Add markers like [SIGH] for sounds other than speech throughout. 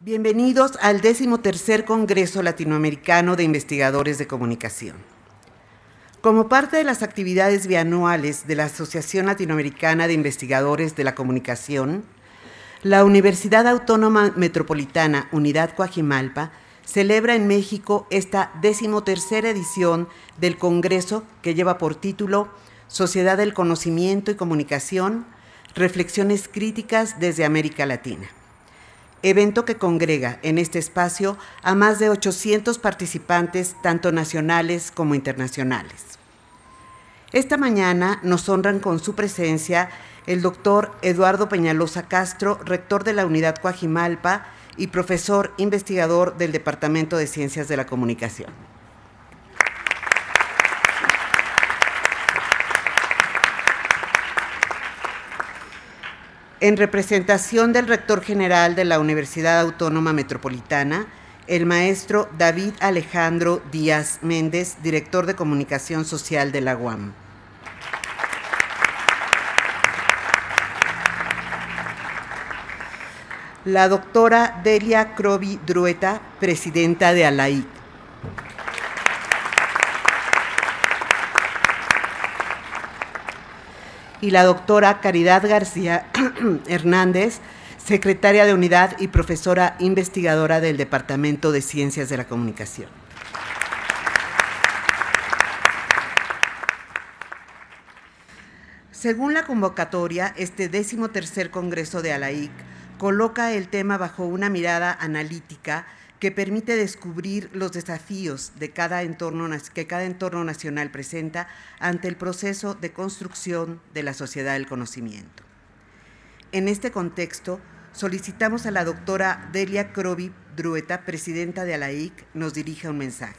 Bienvenidos al 13 Congreso Latinoamericano de Investigadores de Comunicación. Como parte de las actividades bianuales de la Asociación Latinoamericana de Investigadores de la Comunicación, la Universidad Autónoma Metropolitana Unidad Coajimalpa celebra en México esta 13 edición del Congreso que lleva por título Sociedad del Conocimiento y Comunicación, Reflexiones Críticas desde América Latina evento que congrega en este espacio a más de 800 participantes, tanto nacionales como internacionales. Esta mañana nos honran con su presencia el doctor Eduardo Peñalosa Castro, rector de la Unidad Coajimalpa y profesor investigador del Departamento de Ciencias de la Comunicación. en representación del rector general de la Universidad Autónoma Metropolitana, el maestro David Alejandro Díaz Méndez, director de Comunicación Social de la UAM. La doctora Delia Crovi Drueta, presidenta de ALAIC. y la doctora Caridad García [CLEARS THROAT] Hernández, secretaria de unidad y profesora investigadora del Departamento de Ciencias de la Comunicación. Según la convocatoria, este décimo tercer Congreso de ALAIC coloca el tema bajo una mirada analítica que permite descubrir los desafíos de cada entorno, que cada entorno nacional presenta ante el proceso de construcción de la sociedad del conocimiento. En este contexto, solicitamos a la doctora Delia Crovi Drueta, presidenta de ALAIC, nos dirija un mensaje.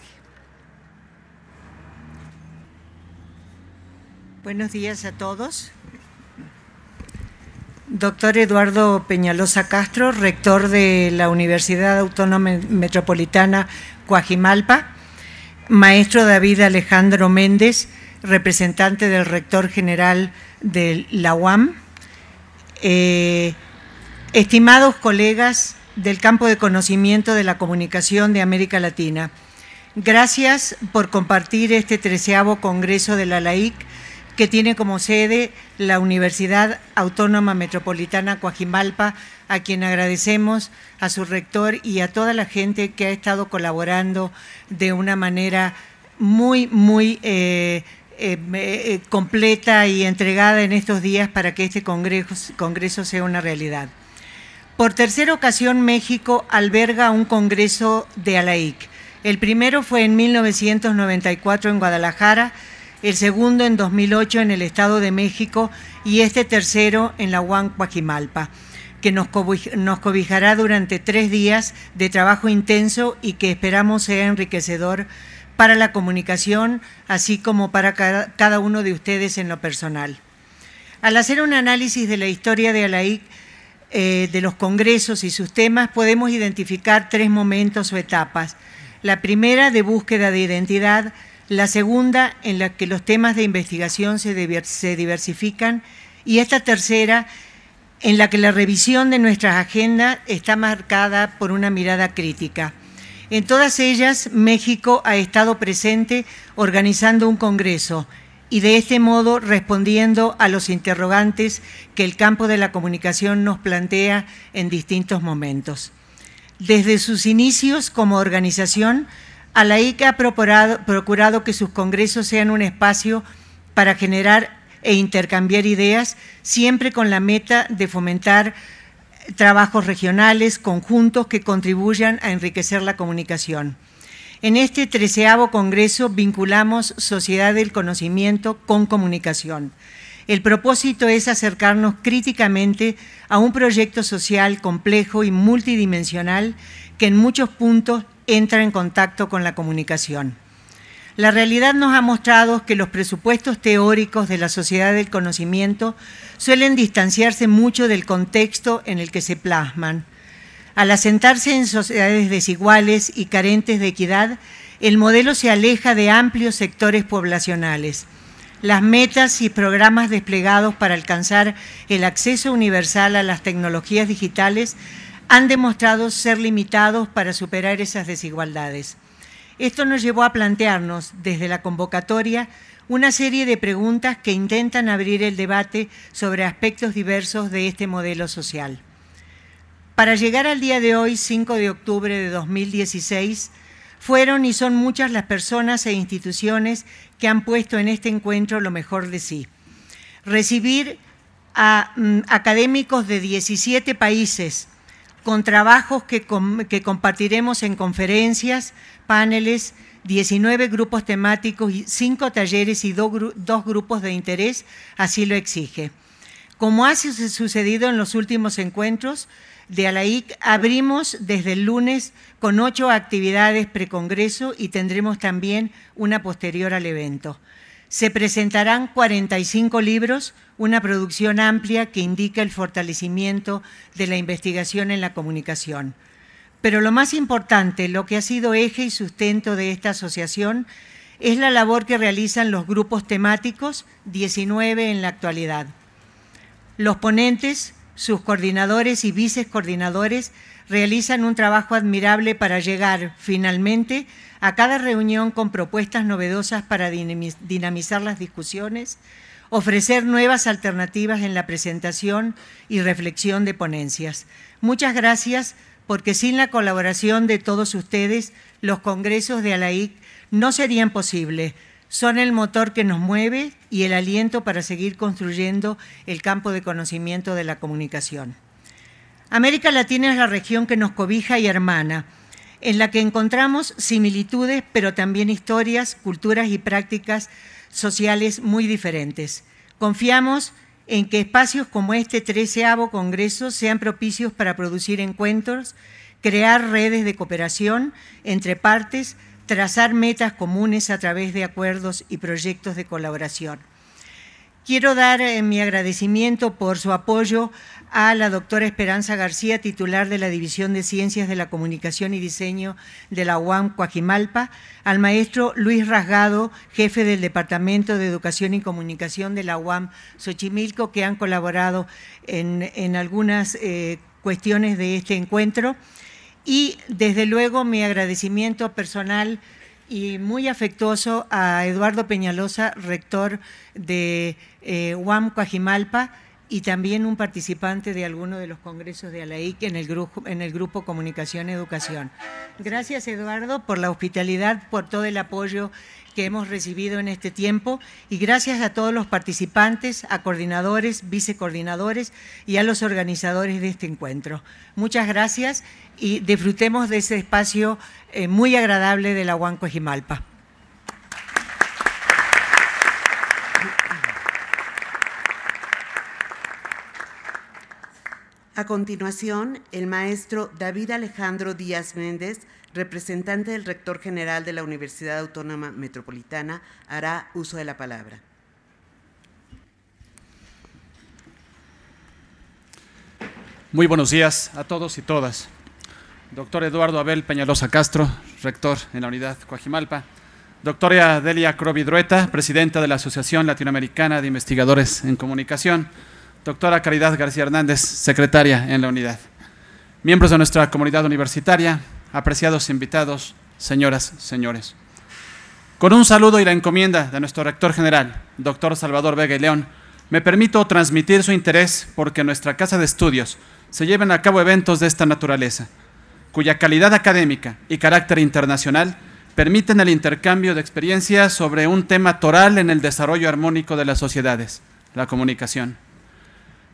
Buenos días a todos. Doctor Eduardo Peñalosa Castro, rector de la Universidad Autónoma Metropolitana Coajimalpa. Maestro David Alejandro Méndez, representante del rector general de la UAM. Eh, estimados colegas del campo de conocimiento de la comunicación de América Latina, gracias por compartir este treceavo Congreso de la LAIC que tiene como sede la Universidad Autónoma Metropolitana Coajimalpa, a quien agradecemos, a su rector y a toda la gente que ha estado colaborando de una manera muy, muy eh, eh, eh, completa y entregada en estos días para que este congreso, congreso sea una realidad. Por tercera ocasión, México alberga un congreso de ALAIC. El primero fue en 1994 en Guadalajara, el segundo en 2008 en el Estado de México y este tercero en la UAN que nos, cobijará durante tres días de trabajo intenso y que esperamos sea enriquecedor para la comunicación, así como para cada uno de ustedes en lo personal. Al hacer un análisis de la historia de Alaic, eh, de los congresos y sus temas, podemos identificar tres momentos o etapas. La primera de búsqueda de identidad, la segunda en la que los temas de investigación se, diversifican y esta tercera en la que la revisión de nuestras agendas está marcada por una mirada crítica. En todas ellas, México ha estado presente organizando un congreso y de este modo respondiendo a los interrogantes que el campo de la comunicación nos plantea en distintos momentos. Desde sus inicios como organización, la ICA ha procurado, procurado que sus congresos sean un espacio para generar e intercambiar ideas, siempre con la meta de fomentar trabajos regionales conjuntos que contribuyan a enriquecer la comunicación. En este treceavo Congreso vinculamos Sociedad del Conocimiento con Comunicación. El propósito es acercarnos críticamente a un proyecto social complejo y multidimensional que en muchos puntos entra en contacto con la comunicación. La realidad nos ha mostrado que los presupuestos teóricos de la sociedad del conocimiento suelen distanciarse mucho del contexto en el que se plasman. Al asentarse en sociedades desiguales y carentes de equidad, el modelo se aleja de amplios sectores poblacionales. Las metas y programas desplegados para alcanzar el acceso universal a las tecnologías digitales han demostrado ser limitados para superar esas desigualdades. Esto nos llevó a plantearnos, desde la convocatoria, una serie de preguntas que intentan abrir el debate sobre aspectos diversos de este modelo social. Para llegar al día de hoy, 5 de octubre de 2016, fueron y son muchas las personas e instituciones que han puesto en este encuentro lo mejor de sí. Recibir a mm, académicos de 17 países, con trabajos que, compartiremos en conferencias, paneles, 19 grupos temáticos, 5 talleres y 2 grupos de interés, así lo exige. Como ha sucedido en los últimos encuentros de ALAIC, abrimos desde el lunes con ocho actividades precongreso y tendremos también una posterior al evento. Se presentarán 45 libros, una producción amplia que indica el fortalecimiento de la investigación en la comunicación. Pero lo más importante, lo que ha sido eje y sustento de esta asociación, es la labor que realizan los grupos temáticos, 19 en la actualidad. Los ponentes, sus coordinadores y coordinadores realizan un trabajo admirable para llegar, finalmente, a cada reunión con propuestas novedosas para dinamizar las discusiones, ofrecer nuevas alternativas en la presentación y reflexión de ponencias. Muchas gracias porque sin la colaboración de todos ustedes, los congresos de ALAIC no serían posibles. Son el motor que nos mueve y el aliento para seguir construyendo el campo de conocimiento de la comunicación. América Latina es la región que nos cobija y hermana, en la que encontramos similitudes, pero también historias, culturas y prácticas sociales muy diferentes. Confiamos en que espacios como este treceavo Congreso sean propicios para producir encuentros, crear redes de cooperación entre partes, trazar metas comunes a través de acuerdos y proyectos de colaboración. Quiero dar eh, mi agradecimiento por su apoyo a la doctora Esperanza García, titular de la División de Ciencias de la Comunicación y Diseño de la UAM Coajimalpa, al maestro Luis Rasgado, jefe del Departamento de Educación y Comunicación de la UAM Xochimilco, que han colaborado en, algunas eh, cuestiones de este encuentro. Y desde luego mi agradecimiento personal y muy afectuoso a Eduardo Peñalosa, rector de eh, y también un participante de alguno de los congresos de ALAIC en el grupo, en el grupo Comunicación Educación. Gracias Eduardo por la hospitalidad, por todo el apoyo que hemos recibido en este tiempo y gracias a todos los participantes, a coordinadores, vicecoordinadores y a los organizadores de este encuentro. Muchas gracias y disfrutemos de ese espacio eh, muy agradable de la Huanco A continuación, el maestro David Alejandro Díaz Méndez, representante del rector general de la Universidad Autónoma Metropolitana, hará uso de la palabra. Muy buenos días a todos y todas. Doctor Eduardo Abel Peñalosa Castro, rector en la unidad Coajimalpa. Doctora Delia Crovidrueta, presidenta de la Asociación Latinoamericana de Investigadores en Comunicación Doctora Caridad García Hernández, secretaria en la unidad. Miembros de nuestra comunidad universitaria, apreciados invitados, señoras, señores. Con un saludo y la encomienda de nuestro rector general, doctor Salvador Vega y León, me permito transmitir su interés porque en nuestra casa de estudios se lleven a cabo eventos de esta naturaleza, cuya calidad académica y carácter internacional permiten el intercambio de experiencias sobre un tema toral en el desarrollo armónico de las sociedades, la comunicación.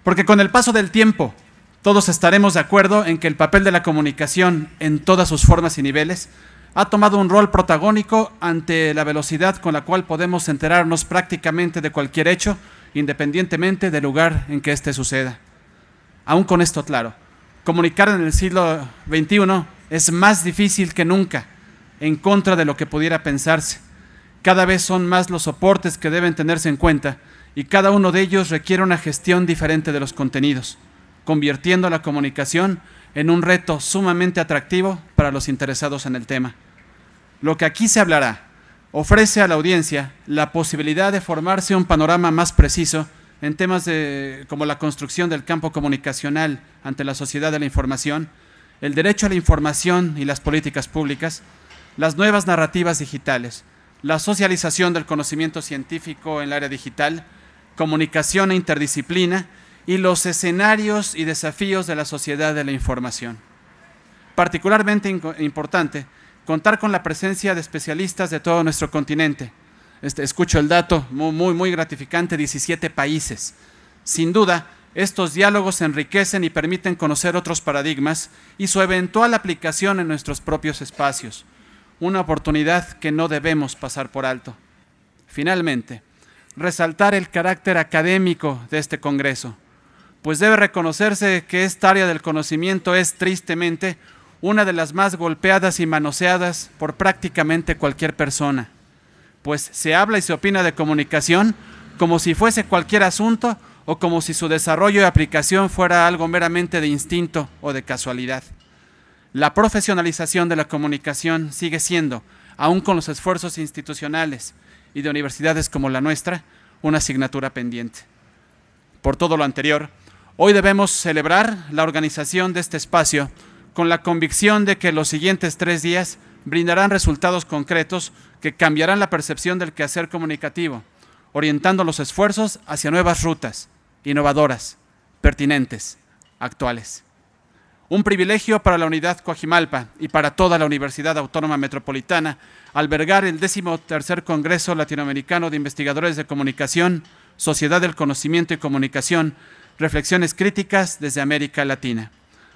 Porque con el paso del tiempo, todos estaremos de acuerdo en que el papel de la comunicación en todas sus formas y niveles ha tomado un rol protagónico ante la velocidad con la cual podemos enterarnos prácticamente de cualquier hecho, independientemente del lugar en que éste suceda. Aún con esto claro, comunicar en el siglo XXI es más difícil que nunca, en contra de lo que pudiera pensarse. Cada vez son más los soportes que deben tenerse en cuenta y cada uno de ellos requiere una gestión diferente de los contenidos, convirtiendo la comunicación en un reto sumamente atractivo para los interesados en el tema. Lo que aquí se hablará ofrece a la audiencia la posibilidad de formarse un panorama más preciso en temas de, como la construcción del campo comunicacional ante la sociedad de la información, el derecho a la información y las políticas públicas, las nuevas narrativas digitales, la socialización del conocimiento científico en el área digital comunicación e interdisciplina y los escenarios y desafíos de la sociedad de la información. Particularmente importante, contar con la presencia de especialistas de todo nuestro continente. Este, escucho el dato, muy, muy gratificante, 17 países. Sin duda, estos diálogos enriquecen y permiten conocer otros paradigmas y su eventual aplicación en nuestros propios espacios. Una oportunidad que no debemos pasar por alto. Finalmente, resaltar el carácter académico de este Congreso, pues debe reconocerse que esta área del conocimiento es tristemente una de las más golpeadas y manoseadas por prácticamente cualquier persona, pues se habla y se opina de comunicación como si fuese cualquier asunto o como si su desarrollo y aplicación fuera algo meramente de instinto o de casualidad. La profesionalización de la comunicación sigue siendo, aún con los esfuerzos institucionales, y de universidades como la nuestra una asignatura pendiente. Por todo lo anterior, hoy debemos celebrar la organización de este espacio con la convicción de que los siguientes tres días brindarán resultados concretos que cambiarán la percepción del quehacer comunicativo, orientando los esfuerzos hacia nuevas rutas, innovadoras, pertinentes, actuales. Un privilegio para la unidad Coajimalpa y para toda la Universidad Autónoma Metropolitana albergar el 13 Congreso Latinoamericano de Investigadores de Comunicación, Sociedad del Conocimiento y Comunicación, Reflexiones Críticas desde América Latina.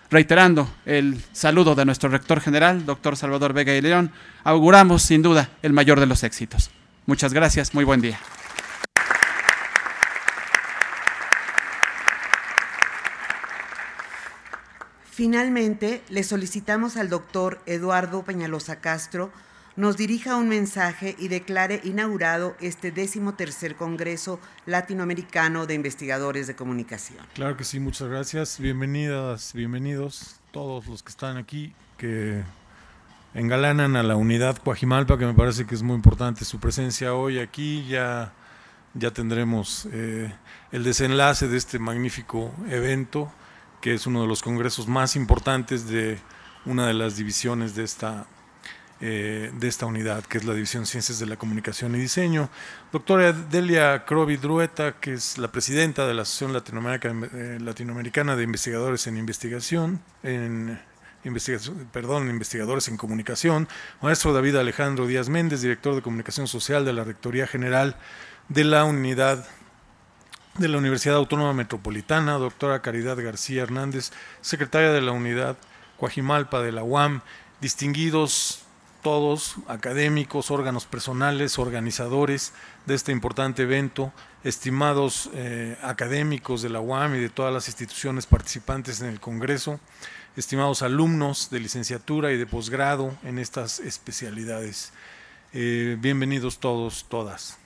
Reiterando el saludo de nuestro rector general, doctor Salvador Vega y León, auguramos sin duda el mayor de los éxitos. Muchas gracias, muy buen día. Finalmente, le solicitamos al doctor Eduardo Peñalosa Castro nos dirija un mensaje y declare inaugurado este tercer Congreso Latinoamericano de Investigadores de Comunicación. Claro que sí, muchas gracias. Bienvenidas, bienvenidos todos los que están aquí, que engalanan a la unidad Coajimalpa, que me parece que es muy importante su presencia hoy aquí. Ya, ya tendremos eh, el desenlace de este magnífico evento que es uno de los congresos más importantes de una de las divisiones de esta, eh, de esta unidad, que es la División Ciencias de la Comunicación y Diseño. Doctora Delia Crovi Drueta, que es la presidenta de la Asociación eh, Latinoamericana, de Investigadores en Investigación, en investigación, perdón, investigadores en comunicación, maestro David Alejandro Díaz Méndez, director de comunicación social de la Rectoría General de la Unidad de la Universidad Autónoma Metropolitana, doctora Caridad García Hernández, secretaria de la Unidad Cuajimalpa de la UAM, distinguidos todos, académicos, órganos personales, organizadores de este importante evento, estimados eh, académicos de la UAM y de todas las instituciones participantes en el Congreso, estimados alumnos de licenciatura y de posgrado en estas especialidades. Eh, bienvenidos todos, todas.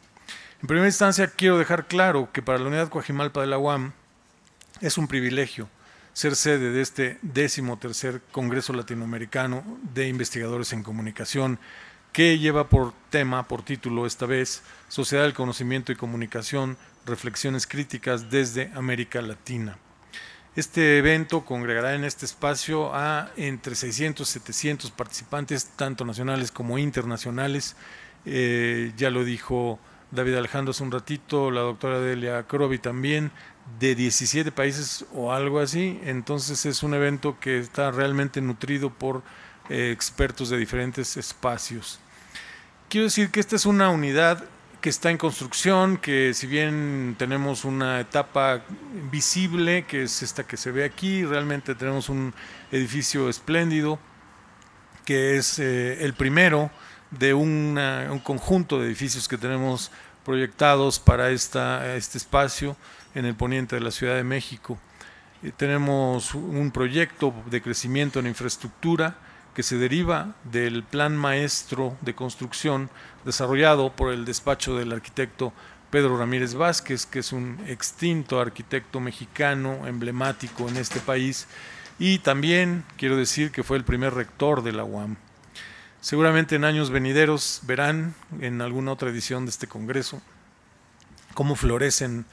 En primera instancia, quiero dejar claro que para la Unidad Coajimalpa de la UAM es un privilegio ser sede de este décimo tercer Congreso Latinoamericano de Investigadores en Comunicación, que lleva por tema, por título esta vez, Sociedad del Conocimiento y Comunicación, Reflexiones Críticas desde América Latina. Este evento congregará en este espacio a entre 600 y 700 participantes, tanto nacionales como internacionales. Eh, ya lo dijo David Alejandro hace un ratito, la doctora Delia Crovi también, de 17 países o algo así. Entonces es un evento que está realmente nutrido por eh, expertos de diferentes espacios. Quiero decir que esta es una unidad que está en construcción, que si bien tenemos una etapa visible, que es esta que se ve aquí, realmente tenemos un edificio espléndido, que es eh, el primero de un conjunto de edificios que tenemos proyectados para esta, este espacio en el poniente de la Ciudad de México. Eh, tenemos un proyecto de crecimiento en infraestructura que se deriva del plan maestro de construcción desarrollado por el despacho del arquitecto Pedro Ramírez Vázquez, que es un extinto arquitecto mexicano emblemático en este país, y también quiero decir que fue el primer rector de la UAM. Seguramente en años venideros verán en alguna otra edición de este Congreso cómo florecen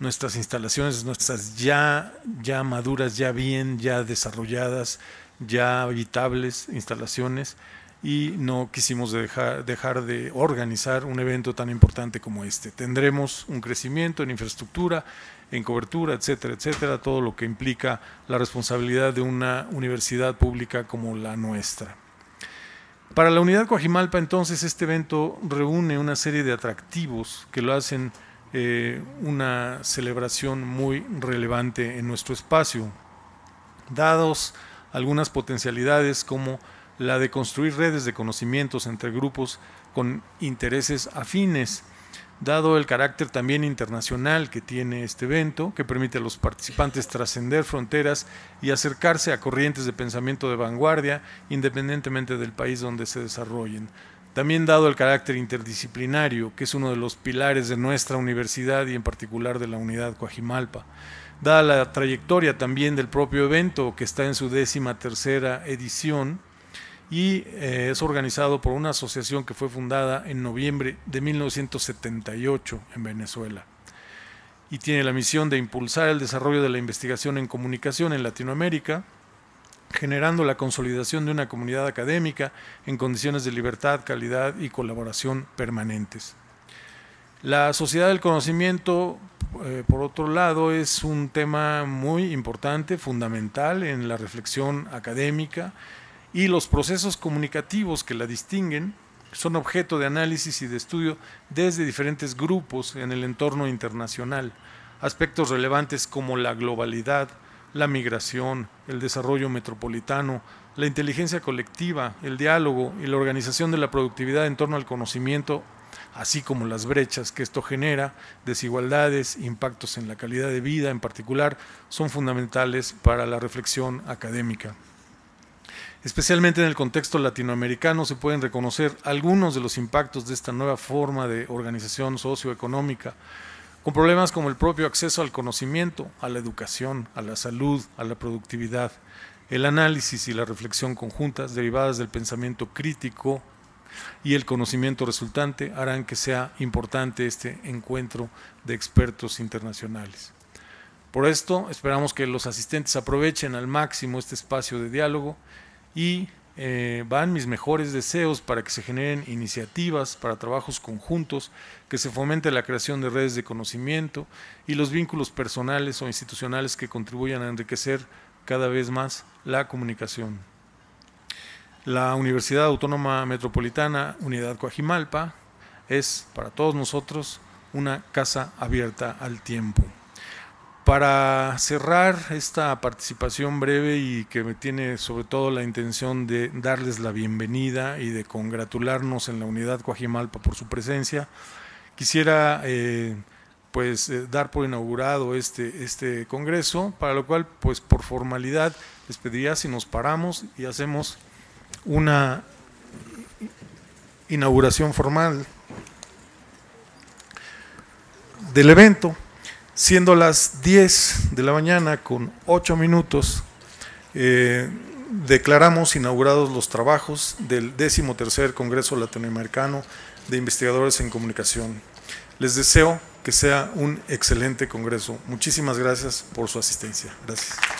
nuestras instalaciones, nuestras ya, ya maduras, ya bien, ya desarrolladas, ya habitables instalaciones y no quisimos dejar, dejar, de organizar un evento tan importante como este. Tendremos un crecimiento en infraestructura, en cobertura, etcétera, etcétera, todo lo que implica la responsabilidad de una universidad pública como la nuestra. Para la unidad Coajimalpa, entonces, este evento reúne una serie de atractivos que lo hacen eh, una celebración muy relevante en nuestro espacio, dados algunas potencialidades como la de construir redes de conocimientos entre grupos con intereses afines, dado el carácter también internacional que tiene este evento, que permite a los participantes trascender fronteras y acercarse a corrientes de pensamiento de vanguardia, independientemente del país donde se desarrollen. También dado el carácter interdisciplinario, que es uno de los pilares de nuestra universidad y en particular de la unidad Coajimalpa. Dada la trayectoria también del propio evento, que está en su décima tercera edición, y eh, es organizado por una asociación que fue fundada en noviembre de 1978 en Venezuela y tiene la misión de impulsar el desarrollo de la investigación en comunicación en Latinoamérica, generando la consolidación de una comunidad académica en condiciones de libertad, calidad y colaboración permanentes. La sociedad del conocimiento, eh, por otro lado, es un tema muy importante, fundamental en la reflexión académica y los procesos comunicativos que la distinguen son objeto de análisis y de estudio desde diferentes grupos en el entorno internacional. Aspectos relevantes como la globalidad, la migración, el desarrollo metropolitano, la inteligencia colectiva, el diálogo y la organización de la productividad en torno al conocimiento, así como las brechas que esto genera, desigualdades, impactos en la calidad de vida en particular, son fundamentales para la reflexión académica. Especialmente en el contexto latinoamericano se pueden reconocer algunos de los impactos de esta nueva forma de organización socioeconómica, con problemas como el propio acceso al conocimiento, a la educación, a la salud, a la productividad, el análisis y la reflexión conjuntas derivadas del pensamiento crítico y el conocimiento resultante harán que sea importante este encuentro de expertos internacionales. Por esto, esperamos que los asistentes aprovechen al máximo este espacio de diálogo y eh, van mis mejores deseos para que se generen iniciativas para trabajos conjuntos, que se fomente la creación de redes de conocimiento y los vínculos personales o institucionales que contribuyan a enriquecer cada vez más la comunicación. La Universidad Autónoma Metropolitana Unidad Coajimalpa es para todos nosotros una casa abierta al tiempo para cerrar esta participación breve y que me tiene sobre todo la intención de darles la bienvenida y de congratularnos en la unidad Coajimalpa por su presencia, quisiera eh, pues eh, dar por inaugurado este, este congreso, para lo cual pues por formalidad les pediría si nos paramos y hacemos una inauguración formal del evento. Siendo las 10 de la mañana con 8 minutos, eh, declaramos inaugurados los trabajos del 13 Congreso Latinoamericano de Investigadores en Comunicación. Les deseo que sea un excelente Congreso. Muchísimas gracias por su asistencia. Gracias.